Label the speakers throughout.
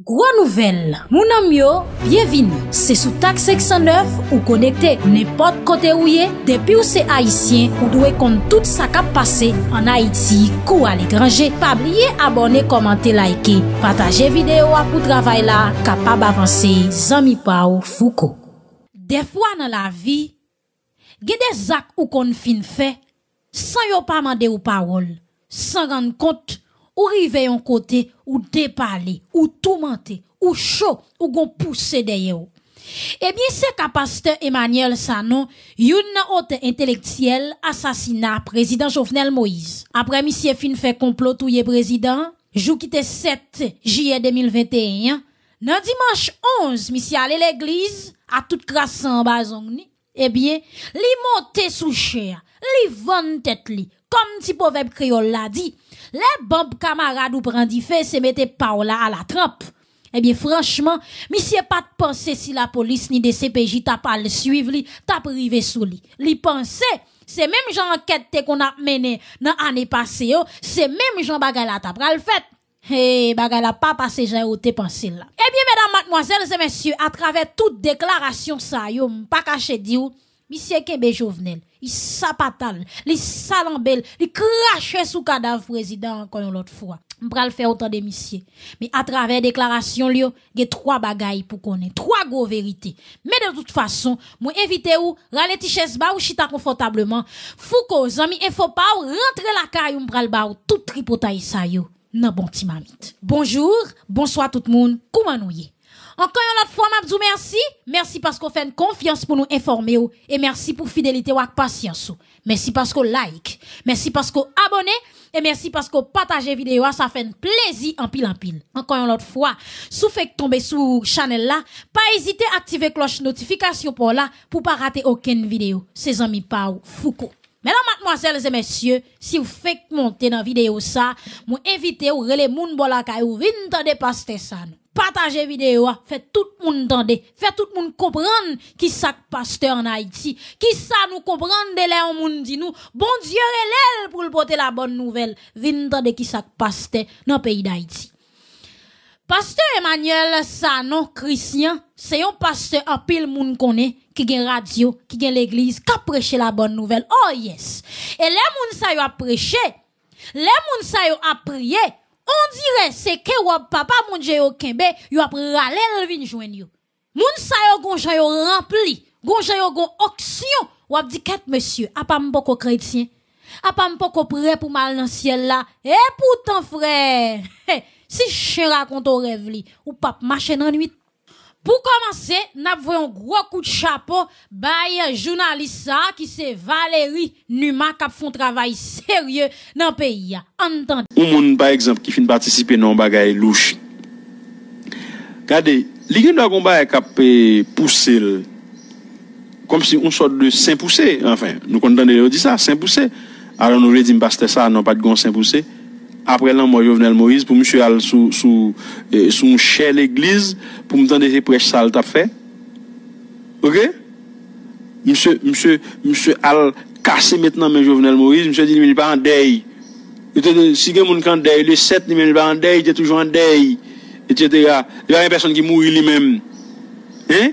Speaker 1: Gro nouvel, mounan myo, bienvin, se sou tak 609 ou konekte nepot kote ou ye, depi ou se Haitien ou dwe kon tout sa kap pase an Haiti kou al e grange, pa blye abone, komante, laike, pataje videyo apou travay la, kapab avanse, zami pa ou fuko. Defwa nan la vi, gede zak ou kon fin fe, san yo pa mande ou parol, san ran kont, ou rive yon kote ou dépale, ou toumante, ou chaud, ou gon pousse Eh Eh bien, c'est pasteur Emmanuel Sanon, yon haute intellectuelle assassinat président Président Jovenel Moïse. Après, monsieur fin fait complot ou Président, président, jou était 7 juillet 2021, nan dimanche 11 à l'église, à à tout en bas ni. Eh bien, li monte sous chair, li vante tête li, comme ti proverbe créole la dit, les bons camarades ou prendit fait, se mettez là à la trappe. Eh bien, franchement, monsieur pas de penser si la police ni des CPJ t'a pas le suivre, t'a privé sous lui. Li pensait, c'est même genre enquête qu'on a mené dans l'année passée, c'est même gens bagay la t'a pral fait. Hey, eh, bagay la pas passé ou te pensé là. Eh bien, mesdames, mademoiselles et messieurs, à travers toute déclaration ça, yo, pas caché dit Monsieur Kebe Jovenel, il sapatal, il salambel, il crache sous cadavre président encore une autre fois. M'pral faire autant de monsieur. Mais à travers déclaration il y a trois bagailles pour connaître, trois gros vérités. Mais de toute façon, moi invite ou rale tiches ba ou chita confortablement. Fouko zami et faut pas ou rentrer la caille ou m'pral ba ou tout tripotaille sa yo. Nan bon timamite. Bonjour, bonsoir tout le monde. Comment nous y encore une autre fois, m'a merci. Merci parce qu'on fait une confiance pour nous informer et merci pour fidélité ou patience. Merci parce qu'on like, merci parce qu'on abonnez. et merci parce qu'on partage vidéo, ça fait un plaisir en pile en pile. Encore une autre fois, vous faites tomber sous channel là, pas hésiter à activer cloche notification pour là pour pas rater aucune vidéo. Ses amis Pau Foucault. Mesdames, mademoiselles et messieurs, si vous faites monter dans la vidéo ça, vous invitez ou relais moun la ou ça partagez vidéo, faites tout le monde entendre, faites tout le monde comprendre qui ça pasteur en Haïti, qui ça nous comprend de là on monde dit nous, bon Dieu relève pour le porter la bonne nouvelle, vin entendre qui ça pasteur dans le pays d'Haïti. Pasteur Emmanuel Sano Christian, c'est un pasteur en pile monde connaît qui gen radio, qui gen l'église, qui prêche la bonne nouvelle. Oh yes. Et les moun sa yo a prêché, les moun sa yo a prié, on dirait c'est que wap papa mon Dieu yo kembe, yo pris rale le vin joindre yo. Moun sa yo gonjan yo rempli, gonjan yo gon dit, wap di ket monsieur, apa mboko chrétien, pas mboko prêt pour mal dans ciel là. Et pourtant frère, si chien raconte au rêve li, ou pap marcher dans nuit Pou komanse, nap vwe yon gro kout chapo baye jounalisa ki se Valery Numa kap fon travay serye nan pe ya. Un
Speaker 2: moun baye ekzamp ki fin patisipe nan bagay louchi. Kade, ligin do akon baye kap pe pousse, kom si un sot de sen pousse, anfen, nou kon dan de yon disa, sen pousse, alon nou redim pastesa nan pati gon sen pousse. après moi, Jovenel Moïse, pour monsieur Al sous, sous, eh, sous, sous chère l'église, pour me donner des prêches sales t'as fait. Ok? Monsieur, monsieur, monsieur al casser maintenant mes Jovenel Moïse, monsieur dit, il n'est pas en deuil. Si quelqu'un est en deuil, le 7, il n'est pas en deuil, il est toujours en deuil, etc. Il n'y a personne qui mourit lui-même. Hein?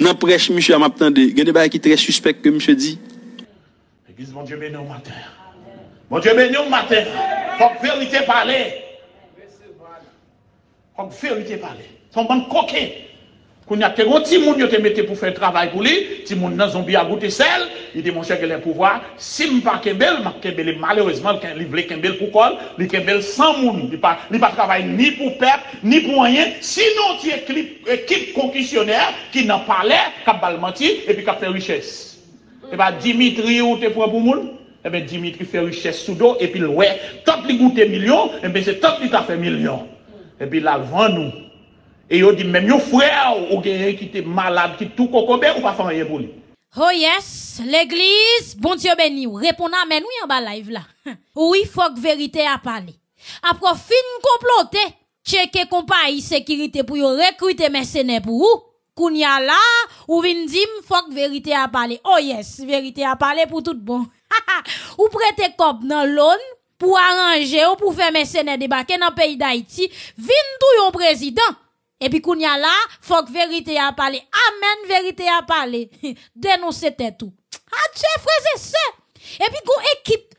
Speaker 2: Non, prêche, monsieur, à m'attendre. Il y a des qui qui très suspect que monsieur dit.
Speaker 3: L'église, mon Dieu, bénis au matin. Mon Dieu, bénis au matin. Faut vérité parler. Faut vérité parler. C'est un bon coquet. Qu'on a un petit monde qui mette pour faire travail pour lui, petit monde dans zombie a goûté sel, il dit mon cher qu'il a pouvoir, si je pas Kembel, Kembel malheureusement, il voulait Kembel pour col, il Kembel sans monde, il pas pas travail ni pour peuple, ni pour rien, sinon tu es équipe concussionnaire qui n'en parlait, qui a menti et puis qui a fait richesse. Et eh bien Dimitri où te prend pour monde et eh bien Dimitri fait richesse sous dos et puis ouais, tant qu'il goûte million, et eh ben c'est tant qu'il t'a fait million. Et puis là, vend nous. Et ils dit, même yon frère ou qui était malade, qui tout cocobé, ou pas faire
Speaker 1: Oh yes, l'église, bon Dieu béni, répondez à men en bas live là. Oui, faut que vérité à parler. Après fin comploter, checker compagnie sécurité pour recruter mercenaires pour ou. a là, ou vin dim, faut que vérité à parler. Oh yes, vérité a parler pour tout bon. ou prêtez cop dans l'aune pour arranger ou pour faire mercenaires débarquer dans le pays d'Haïti, vin tout yon président. Et puis, qu'on y a là, faut que vérité a parlé. Amen, vérité a parlé. Dénoncer tout. Ah, Dieu, frère, c'est ça. Et puis, qu'on équipe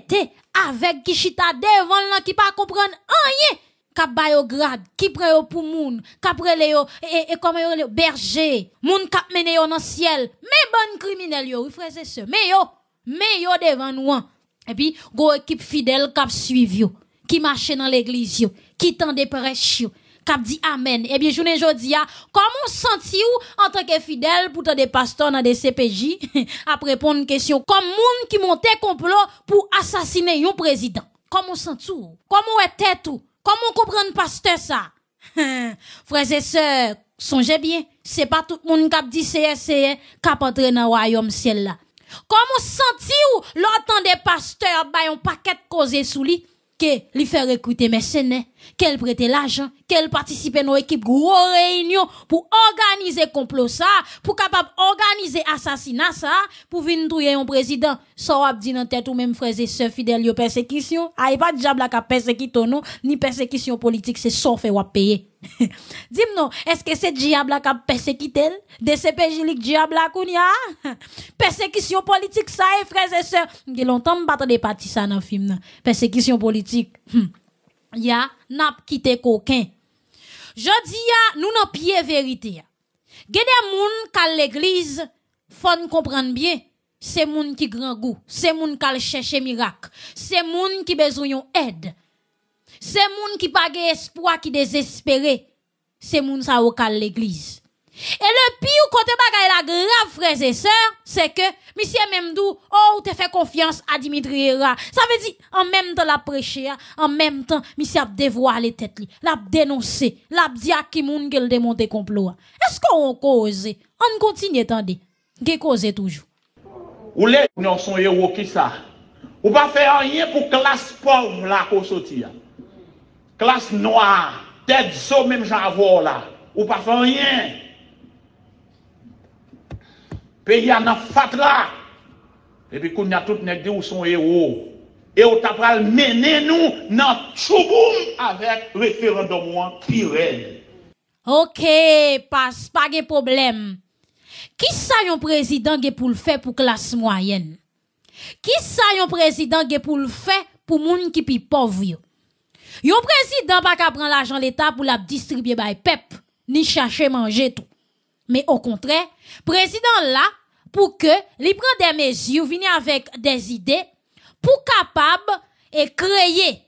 Speaker 1: tête avec qui chita devant là, qui pas comprendre rien. Kap bay au grade, qui prend au pour moun, Qui rele yo, et, berger, moun kap mene yo dans ciel. Mais bon criminel yo, frère, c'est ça. Mais yo, mais yo devant nous. Hein. Et puis, go équipe fidèle a suivi yo, qui marche dans l'église yo, qui tende prêche yo cap dit amen et eh bien journée dis, comment senti ou en tant que fidèle pour des pasteurs dans des CPJ à répondre question comme monde qui montait complot pour assassiner un président comment sentez ou comment était tout comment comprendre pasteur ça frères et sœurs songez bien c'est pas tout le monde qui a dit CSCE cap entrer dans royaume ciel là comment senti ou l'entend des pasteurs bayon un paquet de causer sous lit que lui fait recruter mercenaires, qu'elle prête l'argent, qu'elle participe à nos équipes gros réunions pour organiser complot ça, pour capable organiser assassinat ça, pour venir trouver un président, ça va dit dans tête ou même frères et sœurs fidèles, Il persécution, ah, a pas de diable qui persécution non, ni persécution politique, c'est ça fait ou payer. Dis-moi, est-ce que c'est diable qui a persécuté C'est pays diable a Persécution politique, ça et frères et sœurs. Il longtemps pas de parti ça dans le film. Persécution politique. Il hm. y a n'a quitté coquin. Je dis, nous n'avons pied vérité. Il y a des gens qui l'église, faut comprendre bien. C'est gens qui grand goût, c'est gens qui cherchent miracle, c'est gens qui besoin d'aide c'est monde qui pas espoir qui désespéré. C'est moun ça au cal l'église. Et le pire côté bagaille la grave frères et sœurs, c'est que monsieur Memdou, oh, tu fait confiance à Dimitri Era. Ça veut dire en même temps la prêcher, en même temps monsieur a dévoilé tête li, l'a dénoncé, l'a dit à qui moun qu'elle démonter complot. Est-ce qu'on cause On continue attendez. Gè cause toujours.
Speaker 3: Ou les non son héros qui ça. Ou pas faire rien pour classe pauvre la qu'on sortir. Hein? Klas noyar, Tedzo menm jan avor la, Ou pa fè riyen. Pe yon an fat la, E bi koun ya tout nek di ou son e ou, E ou tapral mene nou, Nan chouboum, Avèk referendomouan pirel.
Speaker 1: Ok, pas, pa ge problem. Kis sa yon prezidant ge pou l'fè pou klas mwayen? Kis sa yon prezidant ge pou l'fè pou moun ki pi povye? Yon président pas qu'à prendre l'argent l'État pour la distribuer par pep, ni chercher manger tout. Mais au contraire, président là, pour que li prend des mesures, vini avec des idées, pour capable et créer,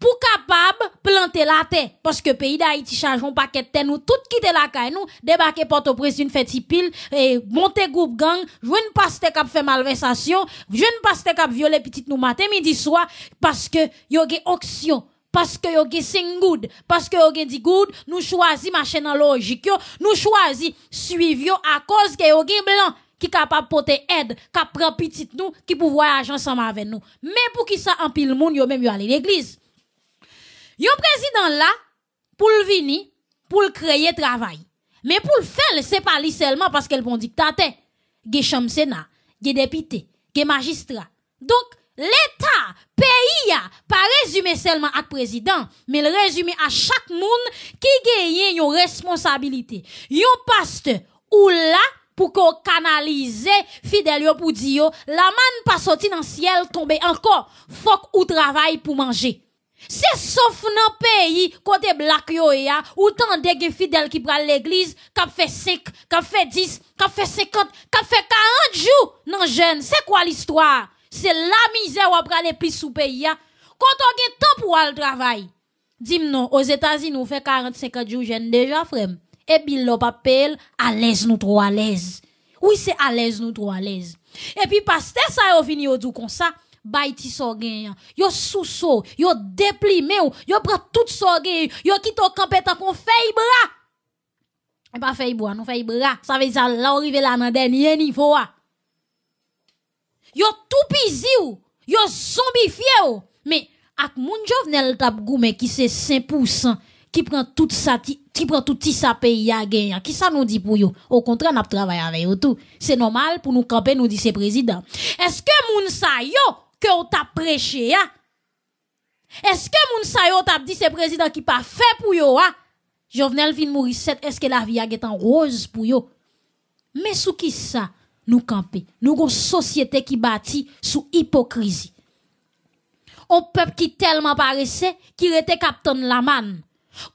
Speaker 1: pour capable planter la terre. Parce que pays d'Haïti charge un paquet de terre, nous tout quitter la caille, nous débarquer Port-au-Prince, une fête pile, et monter groupe gang, jouer une paste cap fait malversation, jouer une paste cap violer petite nous matin, midi soir, parce que y a auction parce que yo gen sing good, parce que yo gen di good, nous choisi marcher dans logique nous choisi suivre à cause que yo gen blanc qui capable porter aide, qui prend petite nous, qui pour voyager ensemble avec nous. Mais pour qui ça en pile monde yo même yo aller l'église. Yon président là pour le venir, pour le créer travail. Mais pour le faire, c'est pas lui seulement parce qu'elle bon dictateur. Gen chambre sénat, gen député, gen magistrat. Donc l'État, pays, pas résumé seulement à président, mais le résumé à chaque monde qui gagne une responsabilité. Yon pasteur ou là, pour qu'on canalise fidèle pour dire, la manne pas sorti dans le ciel tomber encore, faut ou travaille pour manger. C'est sauf dans pays côté black yo ya, ou tant de fidèles qui prennent l'église, qui fait 5, qui fait 10, qui fait 50, qui fait 40 jours dans jeune. C'est quoi l'histoire? c'est la misère ou les plus sous pays Quand on a temps pour le travail. dis non, aux États-Unis, on fait 40-50 jours jeunes déjà, frère. Et puis, l'on papel, à l'aise, nous trop à l'aise. Oui, c'est à l'aise, nous trop à l'aise. Et puis, parce que ça, on fini au tout comme ça. Baïti so gen, yo sous yo déplimé ou, yo prend tout so gen, yo quitte au campé tant qu'on fait bras. Et eh pas les bras, non fait bras. Ça veut dire là, on arrive là, dans dernier niveau, ah yo tout pisi, ou, yo zombifié ou, mais ak moun Jovenel tap goumen qui c'est 5% qui prend tout sa qui prend tout sa sa pays a gagnant. Qui ça nous dit pour yo Au contraire, n'a travaillé avec eux tout. C'est normal pour nous camper nous dit c'est président. Est-ce que moun sa yo que on t'a prêché ya Est-ce que moun sa yo t'a dit c'est président qui pas fait pour yo a Jovenel vient mourir est-ce que la vie a en rose pour yo Mais sous qui ça nous camper. Nous avons une société qui bâtit sous hypocrisie. Un peuple qui tellement paraissait, qui était Capitaine la man,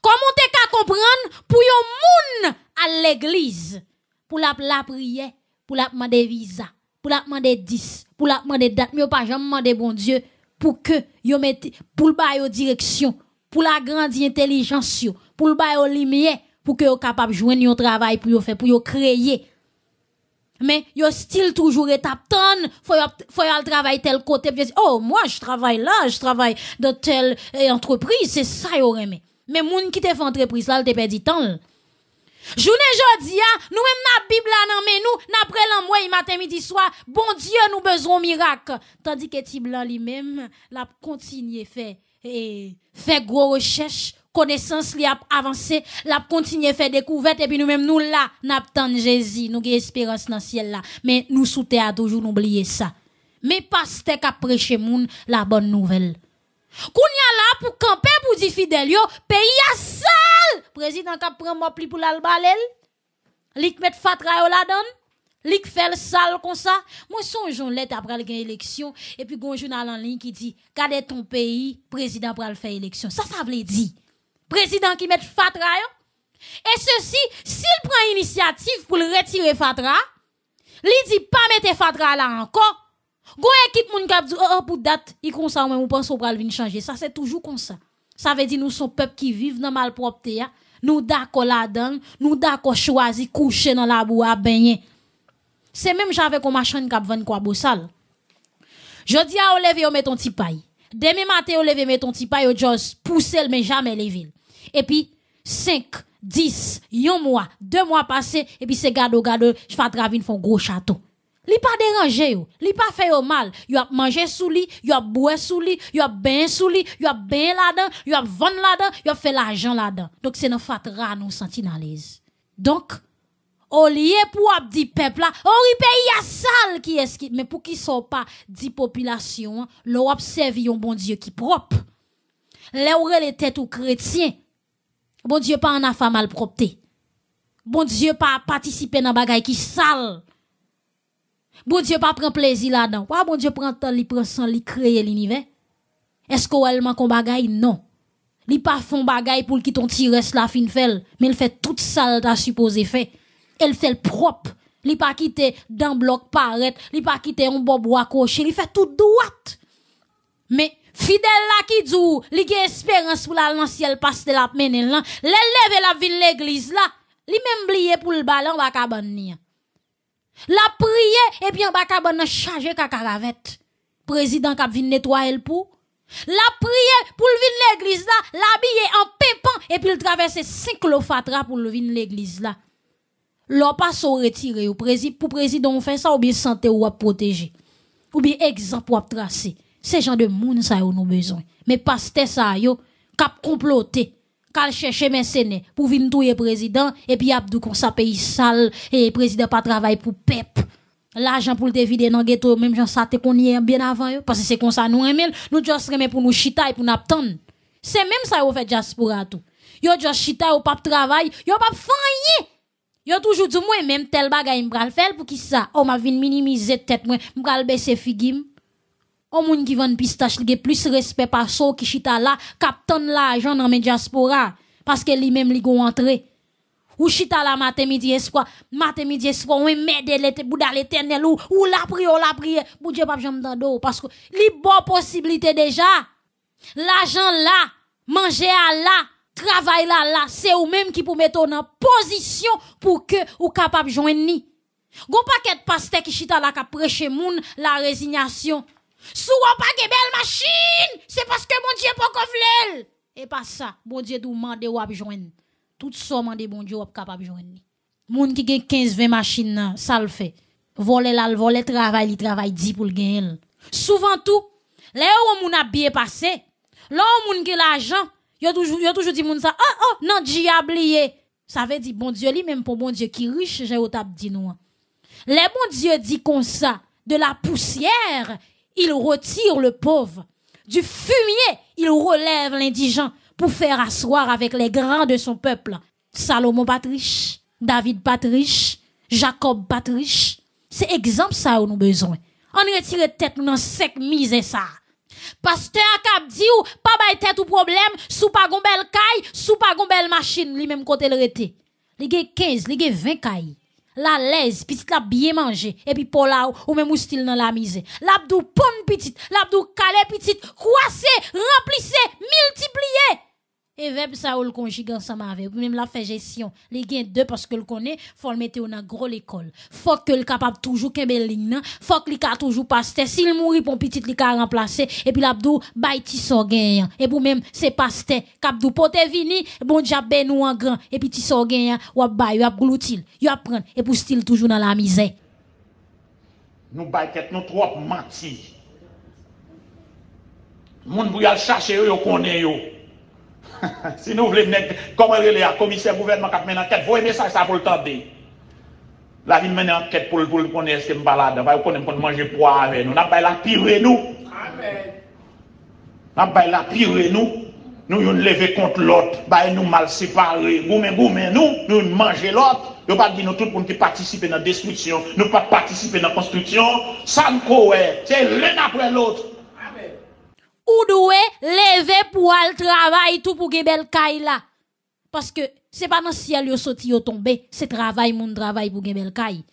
Speaker 1: Comment t'es qu'à comprendre pour yon moun à l'église, pour la, la prière, pour la demander visa, pour la demander 10, pour la demander date, mais pas jamais demander bon Dieu pour que yon mette, pour le bail direction, pour la grande intelligence, pour le bail lumière, pour que yon capable de joindre yon travail pour yon faire, pour yon créer mais yo style toujours étape tonne faut faut travailler travail tel côté oh moi je travaille là je travaille dans telle eh, entreprise c'est ça yo aimé mais moun qui te fait entreprise là te perdu temps Journée jodi ah, nous même la Bible là nan nous, n'après l'envoi matin midi soir, bon Dieu nous besoin miracle. Tandis que ti lui-même l'a continué fait et fait gros recherche connaissance li a avancé, l'a continué faire découverte et puis nous même nous là, n'attend Jésus, nous avons espérance dans ciel là. Mais nous sous à toujours n'oublier ça. Mais pasteur qui a prêché moun la bonne nouvelle. Qu'on y a là pour camper pour dire fidèle pays a sale. Président qui prend moi pli pour l'albalel. Lik met fatra yo la donne. Lik fait le sale comme ça. Moi, jour lettre après l'élection. Et puis, gon journal en ligne qui dit, gardez ton pays, président pour faire élection. Ça, ça veut dire président qui met fatra Et ceci, s'il prend initiative pour retirer fatra, il dit pas mettre fatra là encore. Gon équipe moun kap dit oh, oh pour date, il ou ça ou pense pral changer. Ça c'est toujours comme ça. Ça veut dire nous sommes peuple qui vivent dans malpropreté hein. Nous d'accord la dedans nous d'accord choisir coucher dans la boue à baigner. C'est même j'avais comme machine kap vendu quoi ça. Je dis à leve lever, met ton petit paille. Demain matin, on lever met ton petit paille, on oh, pousser, mais jamais les villes. Et puis, 5, 10, un mois, deux mois passés, et puis c'est gado gado, Fatravine font gros château. Li pas dérangé yo, li pas fait au mal, yo a mangé sous lit, yo a boire sous lit, yo a bain sous lit, yo a bain là-dedans, yo a vendre là-dedans, yo a fait l'argent là-dedans. Donc c'est nos fatra nous senti dans Donc au lieu pour dire peuple là, on oh, pays a sale qui est qui mais pour qui sont pas dit population, l'on observe un bon Dieu qui propre. Là les têtes aux chrétiens Bon Dieu pas en mal propreté Bon Dieu pas participer dans bagay qui sale. Bon Dieu pas prendre plaisir là-dedans. Pourquoi bon Dieu prend temps, il prend sang, il l'univers Est-ce qu'on elle qu'on bagaille Non. Il pas font bagaille pour qui ton tirer la fin fait, mais il fait tout sale t'a supposé fait. Elle fait le propre. Il pas quitter dans bloc paraître, il pas quitter un bois accroché, il fait tout droit. Mais Fidèle là qui dit, li gen espérance pour la dans ciel parce la menen là. Le la ville l'église là, li même blié pour le ballon ba La prier et bien ba chargé ka caravette. Président qui vu nettoyer le pou. La prier pour le vin l'église là, l'habiller en pimpant et puis le traverser cinq lofatra pour le vin l'église là. L'on pas au retirer au président, pour président, on fait ça, ou bien santé ou à protéger. Ou bien exemple ou à tracer ces genre de moun ça nous besoin. Mais pasteur ça yo cap comploter kal chercher mercenaires pour venir touyer président et puis Abdou kon sa pays sale et président pas travail pour peuple l'argent pour le vider dans ghetto même gens ça te connait bien avant yo parce que c'est comme ça nous aimons nous juste pour nous chita et pour nous c'est même ça yo fait diaspora tout yo juste chita yo pas travail yo pas fanyer Yo toujours dit moins même tel bagay m'bral faire pour qui ça on oh, m'a vinn minimiser tête moi m'bral baisser figim on moun qui vend pistache, il plus respect par ceux qui chita là, captent l'argent dans mes diaspora, parce que lui-même li gon entrer Ou chita la matin midi espoir, matin midi espoir, ou mède l'été, bouda l'éternel, ou, ou la prière, ou la prière, bou Dieu pas dans d'ado, parce que li bon possibilité déjà. L'argent là, manger à là, travail là là, c'est ou même qui pou mettre en position pour que ou capable joindre ni. Gon paquet pasteur qui chita la ka prêcher moun la résignation. Sou wap e pa ge bel c'est parce que bon Dieu Et pas ça, pas sa, bon Dieu dou mande a Tout ça mande bon Dieu. ou capable jwen Moun ki gen 15-20 machines, ça sa fait. Vole lal, vole travail, li travaille di pou le gen el. tout, tout, le ou moun ap bien qui le ou moun gen toujours, ajan, yo toujou di moun sa, oh ah, oh, ah, non diab Ça veut dire bon Dieu, li, même pour bon Dieu qui riche, j'ai au tap di nou Le bon Dieu dit comme ça, de la poussière, il retire le pauvre. Du fumier, il relève l'indigent pour faire asseoir avec les grands de son peuple. Salomon Patriche, David Patriche, Jacob Patriche. C'est exemple ça où nous besoin. On retire tête nous dans sec mise ça. Pasteur a dit ou pas bay tête ou problème sous pas gon caille, sous pas machine, lui même côté le rete. Li 15, li 20 caille la lèse, petite la bien mangé, et puis pour là, ou même ou style dans la mise L'abdou pomme petite, l'abdou calé petite, croissez, remplissez, multipliez. Et verbe ça, on le conjugue ensemble avec. Même la fait gestion. Les gains deux parce que le connaît, faut le mettre dans gros l'école. Faut que le capable toujours qu'un bel ligne, hein. faut que le toujours pasteur. S'il mourit, pour petit, le cas remplacé. Et puis l'abdou, baïti sorgain. gagnant. Hein. Et pour même, c'est pasteur. Capdou, pote vini, bon diable ben nous en grand. Et puis tiso gagnant, hein. ou a baï, ou a gloutil, Il a prendre. Et pour style toujours dans la misère.
Speaker 3: Nous baïkette nous trop menti. Moun pou yal chache yo yo connaît yo. Si nou vle mnen komen rele a komiser gouvernman kat men anket, voye mesaj sa pou l'tande. La vime men anket pou l'ponnen eske mbalade, vay ou konen mkon manje pou anmen nou. Namp bay la pire nou. Namp bay la pire nou. Nou yon leve kont l'ot, bay nou mal separe. Goumen goumen nou, nou yon manje l'ot. Yon pa di nou tout pou l'ponnen ki patisipe nan destriksyon. Nou pa patisipe nan konstriksyon. San kowe, se ren apre l'ot.
Speaker 1: ou doué lever pour aller travail tout pour que belle caille là. Parce que c'est pas dans le ciel yo sorti yo tombé, c'est travail mon travail pour que belle caille.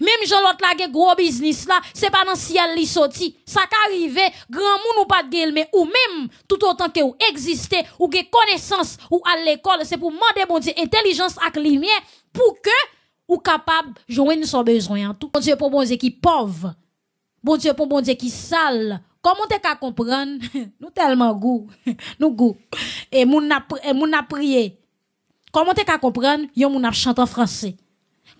Speaker 1: Même Jean l'autre là gros business là, c'est pas dans le ciel li sorti. Ça qu'arrive, grand monde ou pas de mais ou même tout autant que ou existé ou que connaissance ou à l'école, c'est pour demander bon Dieu intelligence ak lumière pour que ou capable nous son besoin tout. Bon Dieu pour bon Dieu qui pauvre. Bon Dieu pour bon Dieu qui sale. Comment t'es qu'à comprendre? nous tellement goût. nous goût. Et moun n'a, et moun n'a prié. Comment t'es qu'à comprendre? Yon moun n'a chanté en français.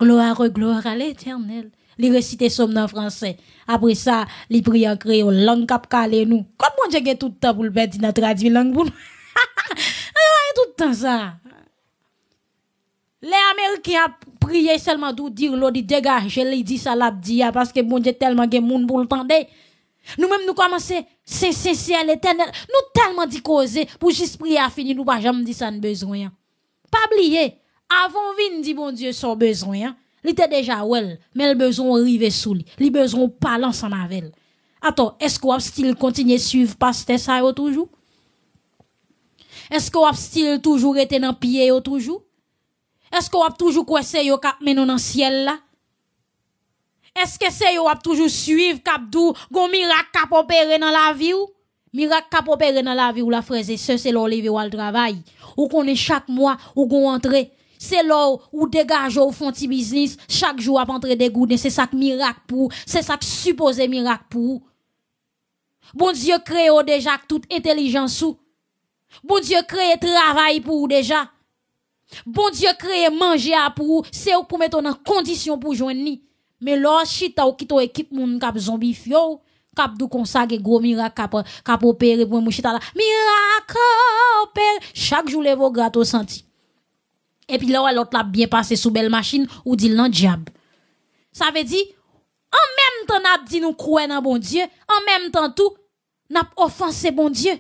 Speaker 1: Gloire, gloire à l'éternel. Li réciter somme en français. Après ça, li prié en créole, langue cap calé nous. Comment j'ai gen tout le temps pour le dire dans traduit langue pour nous? tout le temps ça. Les Américains a prié seulement d'où dire l'eau, dit dégager, dis-les dit ça dit parce que bon Dieu tellement de moun pour le nous-mêmes, nous commençons, c'est, c'est, c'est l'éternel. Nous tellement dit causer, pour juste prier à finir, nous pas jamais dit ça n'a besoin. Pas oublier, avant vin dit bon Dieu son besoin, il était déjà well, mais le besoin arrive sous lui. Le besoin parler ensemble avec Attends, est-ce qu'on style continuer suivre pasteur ça toujours? Est-ce qu'on style toujours été dans pied toujours? Est-ce qu'on toujours croiser yo cap menon dans ciel là? Est-ce que c'est qui toujours suivre cap gon miracle cap opérer dans la vie ou? Miracle cap opérer dans la vie ou la fraise et ce, c'est l'on ou al travail. Ou qu'on est chaque mois ou gon entrer. C'est là ou dégage au fond business chaque jour à entrer des goudes. c'est ça que miracle pour c'est ça que supposé miracle pour Bon Dieu crée déjà toute intelligence ou? Bon Dieu crée travail pour déjà Bon Dieu crée manger à pour c'est pour mettre en condition pour joindre mais lor chita ou kito équipe moun kap zombie fio, kap dou comme gros miracle kap kap opérer pour moun la e la. Miracle chaque jour les vos gratos senti. Et puis là l'autre l'a bien passé sous belle machine ou dit non diable. Ça veut dire en même temps n'a dit nous croire dans bon Dieu, en même temps tout n'a offensé bon Dieu.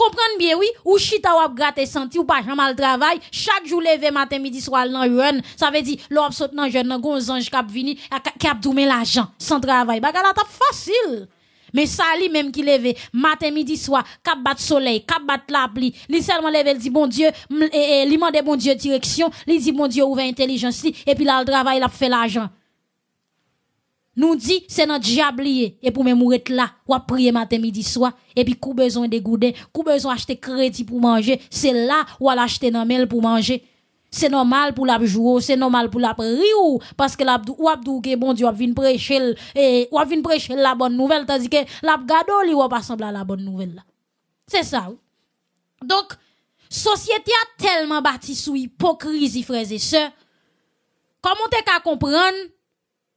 Speaker 1: Comprendre bien, oui, ou chita ou gratte senti ou pas jamais mal travail, chaque jour levé matin, midi, soir, nan jeune, ça veut dire, l'homme saute nan jeune, qui gonzange kap vini, cap doumé l'argent, sans travail. Bagala tap facile. Mais ça, lui, même qui levé, matin, midi, soir, cap bat soleil, cap bat la pli, lui seulement levé, dit bon Dieu, eh, eh, li mande bon Dieu direction, li dit bon Dieu ouvre intelligence, et puis là, le travail, il a fait l'argent nous dit c'est notre diable et pour même mourir là ou prier matin midi soir et puis coup besoin de goudin, coup besoin acheter crédit pour manger c'est là ou à l'acheter dans mail pour manger c'est normal pour la jouer c'est normal pour la rire parce que l'abdou ou que bon Dieu a vinn prêcher et ou prêcher la bonne nouvelle tandis que l'a gado ou pas semble la bonne nouvelle c'est ça donc société a tellement bâti sous hypocrisie frères et sœurs comment t'es qu'à comprendre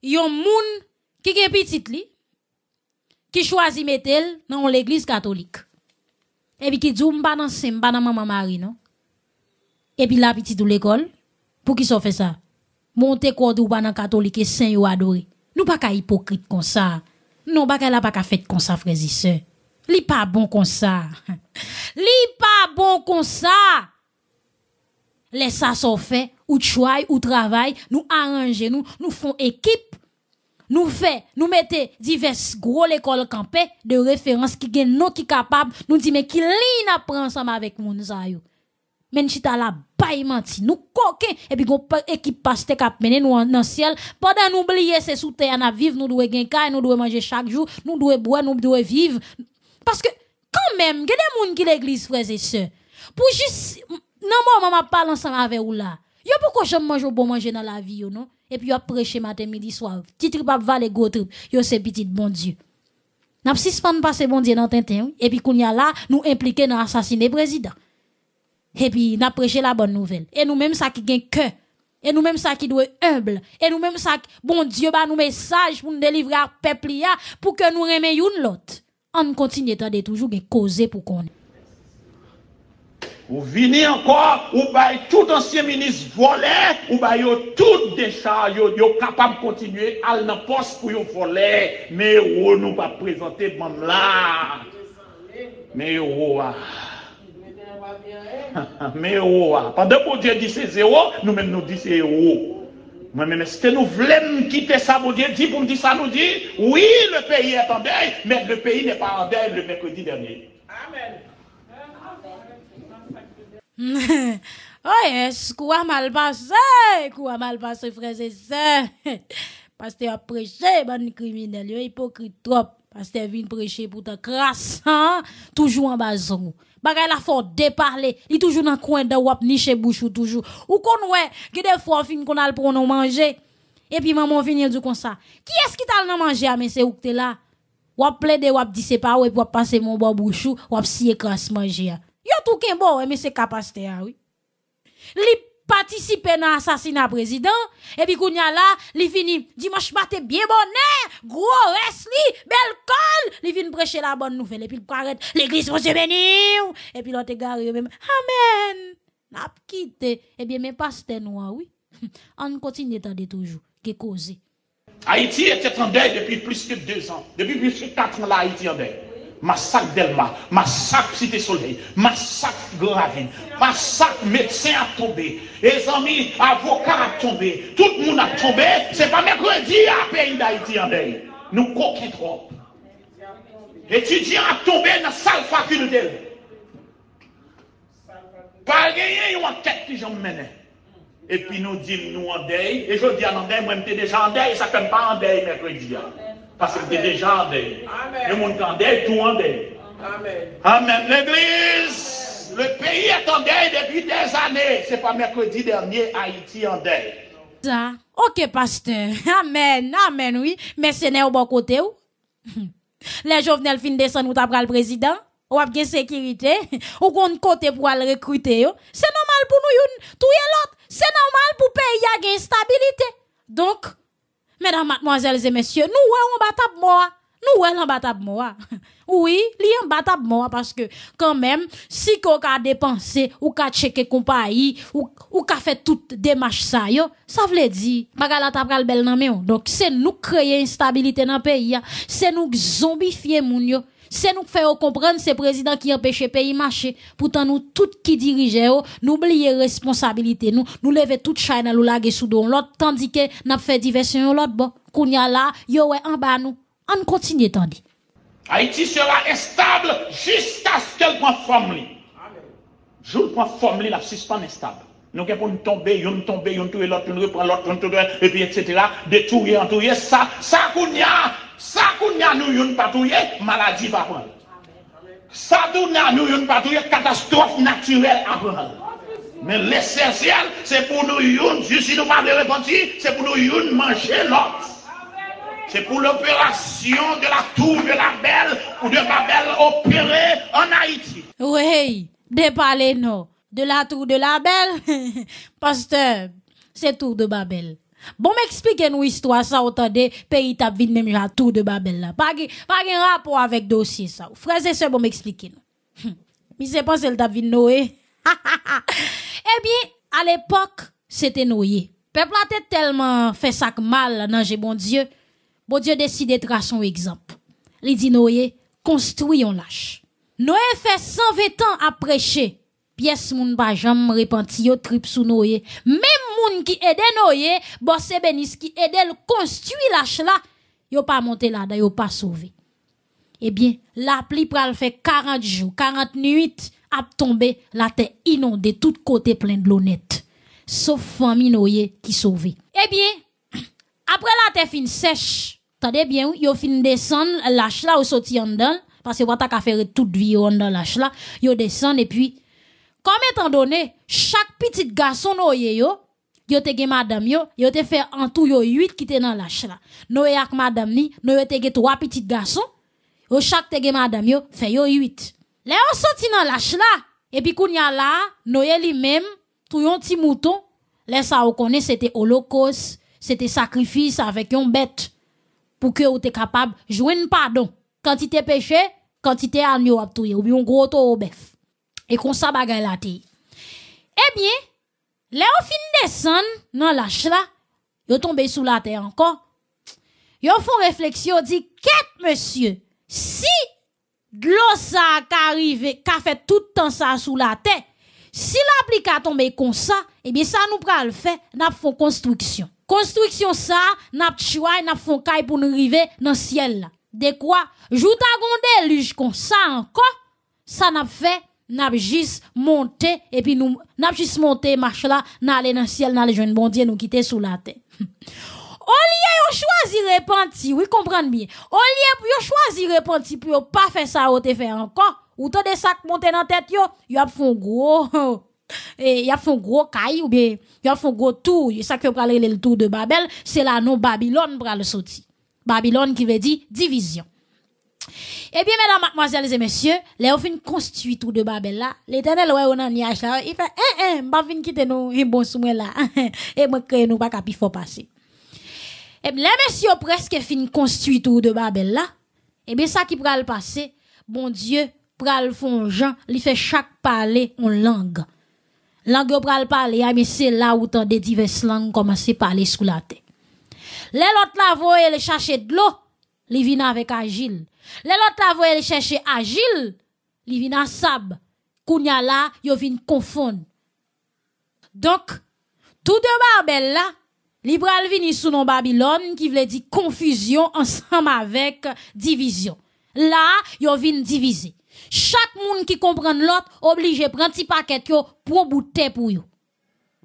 Speaker 1: yon moun qui gen petit li, qui choisit mettre dans l'église catholique. Et puis qui dit, m'ba nan sem, m'ba nan maman Marie, non? Et puis la petite de l'école, pour qui s'en fait ça? Monte kode ou banan catholique et saint ou adoré. Nous pas ka hypocrite comme ça. Non, pas a pas ka fait comme ça, frère. et Li pas bon comme ça. Li pas bon comme ça les ça sont fait, ou travail, ou travail, nous arranger, nous, nous font équipe, nous fait, nous mettez diverses gros l'école campé de référence qui gagne nous qui capable, nous dit mais qui ligne ensemble avec mon zayo. Men chita la bay menti, nous coquin et puis gon équipe pasteur cap mener nous dans ciel, pendant nous oublier c'est sous terre vivre, nous doit gagner nous doit manger chaque jour, nous doit boire, nous doit vivre parce que quand même, il y a des gens qui l'église frères et sœurs. Pour juste non moi m'a parle ensemble avec vous là yo pourquoi j'aime manger bon manger dans la vie non et puis yo prêcher matin midi soir petit trip va gros trip yo c'est petit bon dieu n'a pas ce passer bon dieu dans tintin et puis qu'on y a là nous impliquer dans assassiner président et puis nous prêché la bonne nouvelle et nous même ça qui gagne cœur et nous même ça qui doit humble et nous même ça bon dieu ba nous message pour nous délivrer peuple pour que nous remettions l'autre on continue toujours gain causer pour qu'on...
Speaker 3: Vous venez encore, ou avez tout ancien ministre voler, ou tout déjà, capable de continuer à poste pour vous voler. Mais présenter présentez-la. Mais Roi. Mais Roah. Pendant que Dieu dit c'est zéro, nous-mêmes nous disons zéro. Moi-même, si nous voulons quitter ça, vous Dieu dit pour nous dire ça, nous dit oui, le pays est en deuil, mais le pays n'est pas en deuil le mercredi dernier. Amen.
Speaker 1: Oyes, mal quoi mal passé quoi mal passé se. Paste a prêché bon kriminel yo hipokrit trop. Paste vin prêché pour ta crasse toujours hein. toujours en ou. Bagay la fò deparle, toujours toujou nan coin de wap ni bouchou toujours, Ou kon wè, des fois fin a pour non manger, et puis maman comme ça, qui est-ce qui t'a nan manger a c'est où que t'es la? Wap ple de wap dit c'est pas ou pour wap mon mon bouchou, wap si crasse manje hein tout qu'un bon, eh, mais c'est capacité, ah oui. Li participer dans l'assassinat président, et puis qu'on y a là, li fini, dimanche matin, bien bonnet, gros reste belle colle, li vient prêcher la bonne nouvelle, et puis que l'église, se bénir, et puis l'autre garé, même, amen, n'a quitté, et eh bien, mais pasteur nous, ah oui. On continue d'attendre toujours, qui cause.
Speaker 3: Haïti était en deuil depuis plus que deux ans, depuis plus que quatre ans là, Haïti en deuil. Masak Delma, masak Psyte Soleil, masak Gravin, masak Metsen a tombe, e zanmi avokat a tombe, tout moun a tombe, se pa Mekredi a peny da iti an dey. Nou kokitrop. Etudiant a tombe nan sal fakuletel. Par genye yon anket ki jom mene. E pi nou dim nou an dey, e jodi an an dey mwemte de jan dey, sa kem pa an dey Mekredi a. Parce que déjà des. Le monde en deuil, tout en dehors. Amen. L'église, le pays est en deuil depuis des années. C'est pas mercredi dernier, Haïti en
Speaker 1: Ça, Ok, pasteur. Amen. Amen, oui. Mais c'est n'est au bon côté, ou? Les jeunes, fin descendre ou t'apprends le président ou a gen sécurité ou un côté pour aller recruter c'est normal pour nous tout et l'autre c'est normal pour pays a gain stabilité donc Mesdames, mademoiselles et messieurs, nous on batab moi. Nous on batab moi. Oui, li en batab moi parce que quand même si qu'on a dépensé ou ka checké compagnie ou ou ka fait toute démarche ça yo, ça veut dire bagala t'a pral bel nan Donc c'est nous créer instabilité dans pays, c'est nous zombifier moun yo. C'est nous qui faisons comprendre, c'est le président qui empêche le pays marcher. Pourtant, nous, tous qui dirigeons, nous oublions responsabilité, nous, nous levons toute chaîne, nous laguer sous l'autre, tandis que nous faisons diversion l'autre, bon, qu'on y a là, en bas nous. On continue, tandis.
Speaker 3: Haïti sera instable jusqu'à ce qu'elle prenne forme. Je prends forme, la est instable. Nous avons nous tomber, nous tomber, nous l'autre, nous reprend l'autre, nous et puis etc. Détouiller, entouiller, ça, ça qu'on y a, ça qu'on y a, nous yon pas maladie va prendre. Ça qu'on nous yon pas catastrophe naturelle à prendre. Mais l'essentiel, c'est pour nous yon, juste si nous pas de c'est pour nous yon manger l'autre. C'est pour l'opération de la tour de la belle ou de la belle opérée en Haïti.
Speaker 1: Oui, déparlez-nous de la tour de la belle, pasteur, c'est tour de Babel. Bon, m'expliquez-nous histoire, ça, autant de pays t'as vide même la tour de Babel là. Pas de rapport avec dossier, ça. Frère c'est ça bon, m'expliquez-nous. Mais c'est pas celle tap David Noé. eh bien, à l'époque, c'était Noé. Peuple a tellement fait ça mal, non, j'ai bon Dieu. Bon Dieu décide d'être tracer son exemple. Il dit Noé, construis l'âge. lâche. Noé fait 120 ans à prêcher pièce moun pa jam repenti yo trip sou noyé. Même moun qui aide noyé, bosse benis qui aide le construit lâche là, yo pas monté là, yo pa sauvé. Eh bien, la pluie pral fait 40 jours, 40 nuits, a tombé, la terre inondée, tout côté plein de l'eau nette. Sauf famille noyé qui sauvé. Eh bien, après la terre fin sèche, attendez bien, yo fin descend lâche là, ou sorti en dedans, parce que vous avez fait toute vie en dedans lâche là, yo descend et puis, comme étant donné, chaque petit garçon noyé yo, yo te gen madame yo, yo te fait en tout yo huit qui te dans lâche là. Noé ak madame ni, noé te gen trois petits garçons. Yo chaque te gen madame yo, fait yo 8. Les on sorti dans lâche là, et puis kounya là, Noé lui-même, tout yon petit mouton, les ça au koné, c'était holocauste, c'était sacrifice avec yon bête pour que ou te capable de jouer un pardon. Quantité péché, quantité agneau à ou bien gros au bœuf et qu'on ça bagaille la terre. Eh bien, les ou fin dans nan lâche la, yon tombé sous la terre encore. Ils font réflexion, dit, qu'est monsieur, si l'eau ça a arrivé, qu'a fait tout temps ça sous la terre, si l'applica tombe comme ça, eh bien, ça nous le fait, n'a font construction. Construction ça, n'a pas n'a font caille pour nous arriver dans le ciel. De quoi? Jouta gonde luge comme ça encore, ça n'a pas fait n'a juste monté et puis nous n'a juste monté marche là n'a aller dans le ciel n'a joindre bon Dieu nous quitter sous la terre au lieu yon choisi repentir oui comprendre bien au lieu yon choisi repenti pour pas faire ça ou te faire encore ou fait ça sacs monter dans tête yo y a font gros et y a font gros caillou ou bien y a font gros tour ça que parler le tour de Babel c'est là non Babylone le sortir. Babylone qui veut dire division eh bien, mesdames, mademoiselles et messieurs, les ont fin construit tout de Babel là. L'éternel, ouais, on a Il fait, eh, eh, m'a fin quitter nous, un bon soumet là. et moi, que nous pas capable faut passer. Eh bien, les messieurs presque fin construit tout de Babel là. Eh bien, ça qui pral passer, bon Dieu, pral font Jean, il fait chaque parler en langue. Langue pral parler, ah, mais c'est là où tant de diverses langues commencent à parler sous la tête Les autres là, vont aller chercher de l'eau li vina avec Agile. Les la voye chercher Agile, li vina sab. Kounya la, yo vin confondre. Donc, tout de barbel là, li pral vini sous non Babylone qui veut dire confusion ensemble avec division. Là, yo vin diviser. Chaque monde qui comprend l'autre obligé prendre petit paquet yo pour bouter pour yo.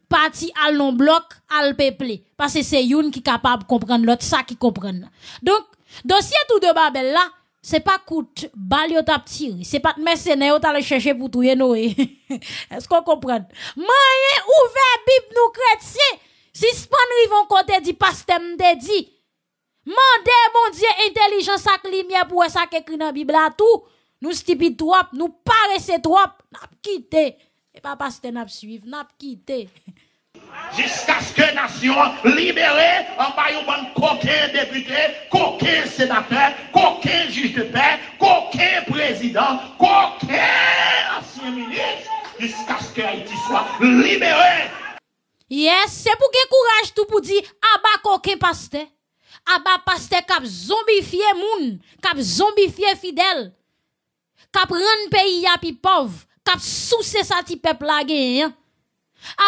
Speaker 1: Parti à non bloc, al le peuple parce que c'est yon qui capable comprendre l'autre ça qui comprend. Donc Dossier tout de Babel là, c'est pas coûte balle yo t'a tiré, c'est pas mercenaire yo t'a chercher pour tuer Noé. Est-ce qu'on comprend Moyen ouvert Bible nous chrétiens, span rivon côté dit pasteur m'te dit. Mandez mon Dieu intelligence ak lumière pour ça qu'écrit dans Bible là tout. Nous stupide trop, nous paresse trop, n'a quitté. Et pas pasteur n'a suivre, n'a quitté.
Speaker 3: Jiska skè nasyon libere, ambayouman koken depite, koken sèd apè, koken juj de pè, koken prezident, koken asyon minis, jiska skè iti swa libere. Yes, se pou gen kouraj tou pou di,
Speaker 1: aba koken paste, aba paste kap zombifiye moun, kap zombifiye fidel, kap ren peyi api pov, kap sou se sa ti peplage yon.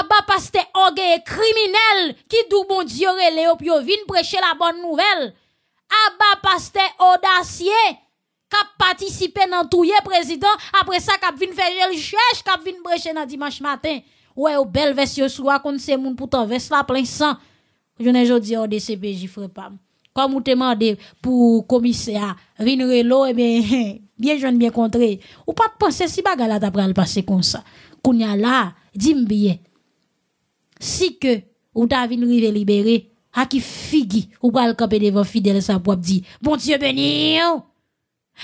Speaker 1: Abba pasteur orgueil criminel qui dou bon Dieu relé puis vinn prêcher la bonne nouvelle. Abba pasteur audacieux qui participé dans tout président après ça qui vinn faire le chèche qui vinn prêcher dans dimanche matin. Ouais, au bel version soir contre c'est moun pourtant vest la plein sang. Je ne jodi au DCPJ frère pas. Comme vous demandez pour commissaire vinn Relo, eh bien, bien jeune, bien contré. Ou pas de penser si bagala t'a le passé comme ça. Kounya là, Dis-moi bien. Si que ou ta vin rive libéré, à qui figi ou pas le camper devant fidèle sa pour dire bon Dieu béni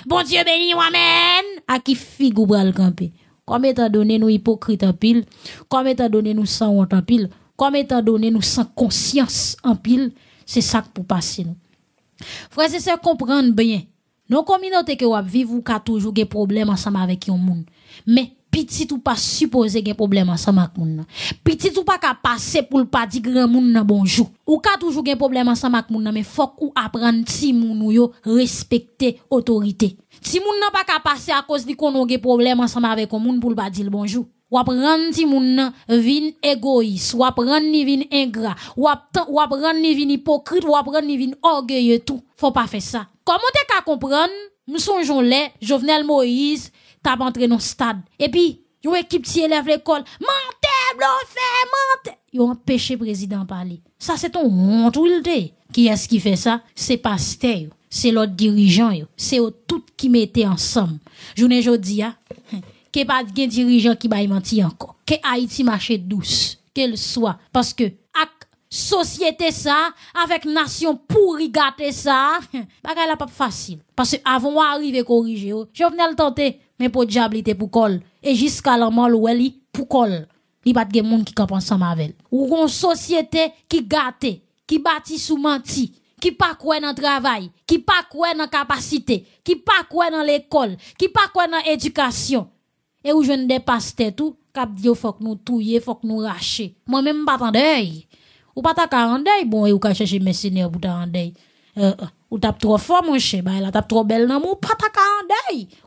Speaker 1: Bon Dieu béni amen. À qui figi ou pas le camper. Comme étant donné nous hypocrites en pile, comme étant donné nous sans honte en pile, comme étant donné nous sans conscience en pile, c'est ça pour passer nous. Frères et sœurs, comprendre bien. Nos communautés que vous vivez, vous toujours des problèmes ensemble avec les monde. Mais Petit ou pas supposé qu'un problème ensemble avec moun. Petit ou pas ka passer pour le pas dire grand moun nan bonjour. Ou ka toujours gen problème ensemble avec moun mais faut ou apprendre ti moun yo respecter autorité. Ti moun nan pas ka passer à cause du konon a problème ensemble avec moun pour le pas dire bonjour. Ou apprendre ti moun nan vin égoïste, ou apprendre ni vin ingrat, ou apprendre ni vin hypocrite, ou apprendre ni vin orgueilleux tout. Faut pas faire ça. Comment t'es qu'à comprendre? Nous les Jovenel Moïse tap entre dans stade. Et puis, une équipe qui élève l'école, mentez, fait mentez. Ils ont empêché président parler. Ça, c'est ton honte, Qui est-ce qui fait ça? C'est pasteur, c'est l'autre dirigeant, c'est tout qui mettait ensemble. Journée qu'il hein. n'y que pas de dirigeant qui va mentir encore. Que Haïti marche douce, qu'elle soit. Parce que, société ça, avec nation pourri gâter ça, bagay la pas facile. Parce que avant arriver corriger, je venais le tenter, mais pour diable pour col. Et jusqu'à la mort, elle pour col. a pas de monde qui camp ensemble avec Ou une société qui gâte, qui bâtit sous menti, qui pas quoi dans travail, qui pas quoi dans capacité, qui pas quoi dans l'école, qui pas quoi dans éducation. Et où je ne dépasse tout, cap dit faut que nous touiller, faut que nous racher. Moi même pas d'œil. Ou pas ta ka bon, et ou ka chercher seniors pour ta rendez. Euh, ou euh, t'as trop fort, mon chien, bah, la tape trop belle, non, ou pas ta ka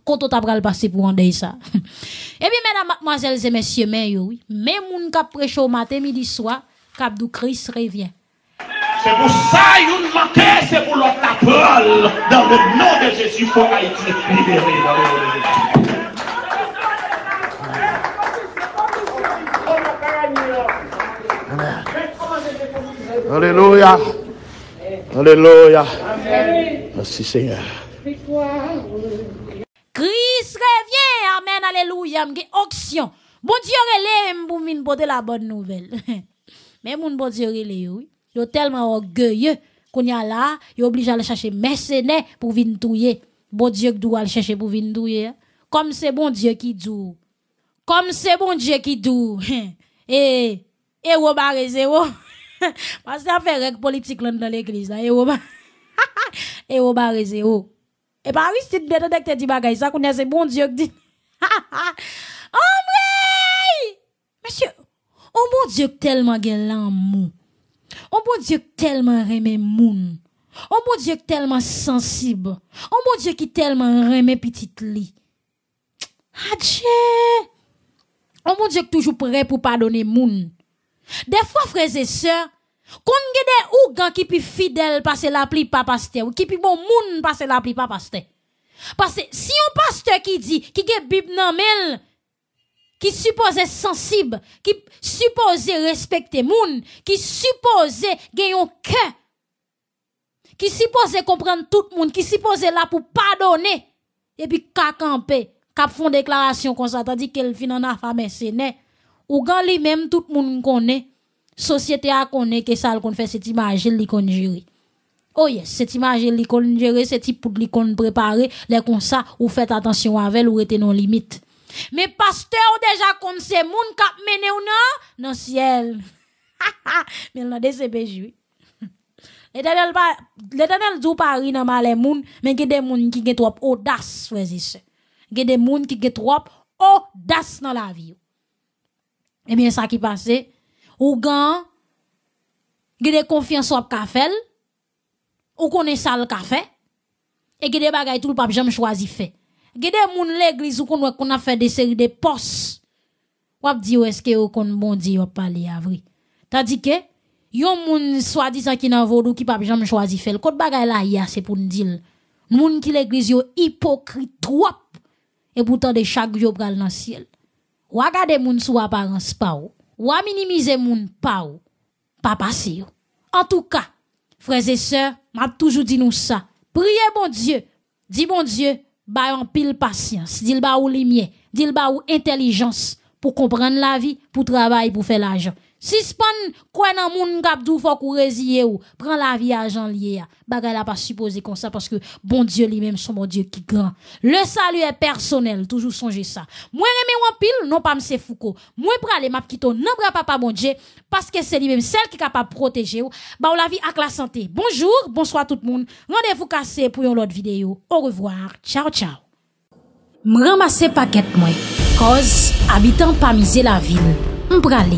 Speaker 1: Quand on t'a pral passer pour rendez ça. et bien, mesdames, mademoiselles et messieurs, mais oui, même moun kap prêche au matin, midi, soir, kap du Christ revient.
Speaker 3: C'est pour ça une manqué, c'est pour l'autre parole. Dans le nom de Jésus, pour Haïti libéré. Aleluya. Aleluya. Asi seyye.
Speaker 1: Kris revye. Amen. Aleluya. Mge oksyon. Bon diyo relem pou vin pote la bon nouvel. Men moun bon diyo relem. Yo telman orgeye. Koun ya la. Yo oblijan le chache mersene pou vin touye. Bon diyo kdou al chache pou vin touye. Kom se bon diyo ki dou. Kom se bon diyo ki dou. E. E wobare zewo. Parce que fait règle politique dans l'église là et on et on barre zéro. Et oui, c'est tu dedans que dit bagaille ça c'est bon Dieu qui dit. Hombre! Monsieur, oh mon Dieu tellement gagne l'amour. Oh on bon Dieu tellement aimé. moun. Oh on bon Dieu tellement sensible. Oh mon Dieu qui tellement aimé. petite li, Adieu! Oh mon Dieu qui toujours prêt pour pardonner moun. Des fois, frères et sœurs, qu'on ou des ougan qui pi fidèle passer la pli pas pasteur, ou qui pi bon moun passer la pli pasteur. Parce que si un pasteur qui dit, qui est bible nan mel, qui supposait sensible, qui supposait respecter moun, qui supposait gagner un cœur, qui supposait comprendre tout le monde, qui supposait là pour pardonner, et puis qu'à camper, qu'à font déclaration comme ça, tandis qu'elle fin en c'est né ou quand lui même tout monde connaît société a connaît que ça qu'on fait cette image li kon Oh yes, cette image li kon c'est type pour qu'on kon préparer les kon ça ou faites attention avec ou rete non limite. Mais pasteur déjà comme ces moun kap mené ou non, non ciel. Mais l'an de CPJ. L'éternel pas pari mal les moun, mais il y a des gens qui sont trop audace, y a des gens qui sont trop audace dans la vie. Eh bien, ça qui passe. Ou gan, gede confiance ou kafel, ou connaît ça le café, et gede bagay tout le pape j'aime choisi fait. Gede moun l'église ou qu'on qu'on a fait des séries de postes. Ou dit ou est-ce que ou konne bon Dieu ou parler avri. Tandis que, yon moun soi-disant qui nan vodou qui pape jamais choisi fait. Le code bagay la ya, c'est pour nous dire. Moun qui l'église yo hypocrite trop. Et pourtant de chaque jour pral dans ciel. Ou à garder moun sou apparence pa ou. Ou à minimiser moun pa ou. Pas ou. En tout cas, frères et sœurs, m'a toujours dit nous ça. Priez bon Dieu. Dis bon Dieu, ba en pile patience. Dis le bah, ou lumière. Dis le bah, ou intelligence pour comprendre la vie, pour travailler, pour faire l'argent si span quoi nan moun kap dou fò kou reziye ou, prend la vie à Jean lié. Bagay la pas supposé comme ça parce que bon Dieu lui-même son bon Dieu qui grand. Le salut est personnel, toujours songez ça. Moi remè en pile, non pas me Foucault. Moi pralé m'ap quitté nan bra papa bon Dieu parce que c'est lui-même celle qui capable protéger ou, ba ou la vie ak la santé. Bonjour, bonsoir tout le monde. Rendez-vous cassé pour une autre vidéo. Au revoir. Ciao ciao. ramasser paquet moi cause habitant pas miser la ville. M'pralé